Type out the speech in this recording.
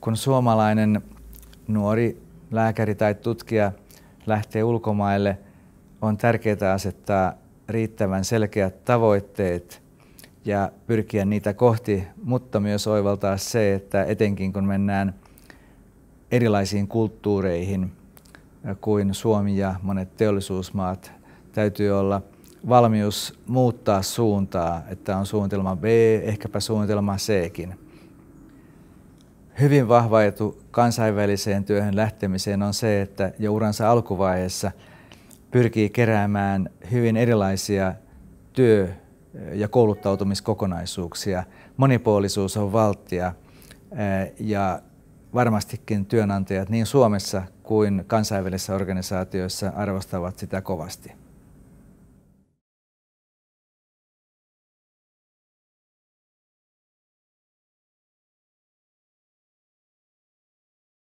kun suomalainen nuori lääkäri tai tutkija lähtee ulkomaille, on tärkeää asettaa riittävän selkeät tavoitteet ja pyrkiä niitä kohti, mutta myös oivaltaa se, että etenkin kun mennään erilaisiin kulttuureihin kuin Suomi ja monet teollisuusmaat, täytyy olla valmius muuttaa suuntaa, että on suunnitelma B, ehkäpä suunnitelma Ckin hyvin vahva etu kansainväliseen työhön lähtemiseen on se, että jo uransa alkuvaiheessa pyrkii keräämään hyvin erilaisia työ- ja kouluttautumiskokonaisuuksia. Monipuolisuus on valttia eh, ja varmastikin työnantajat niin Suomessa kuin kansainvälisissä organisaatioissa arvostavat sitä kovasti.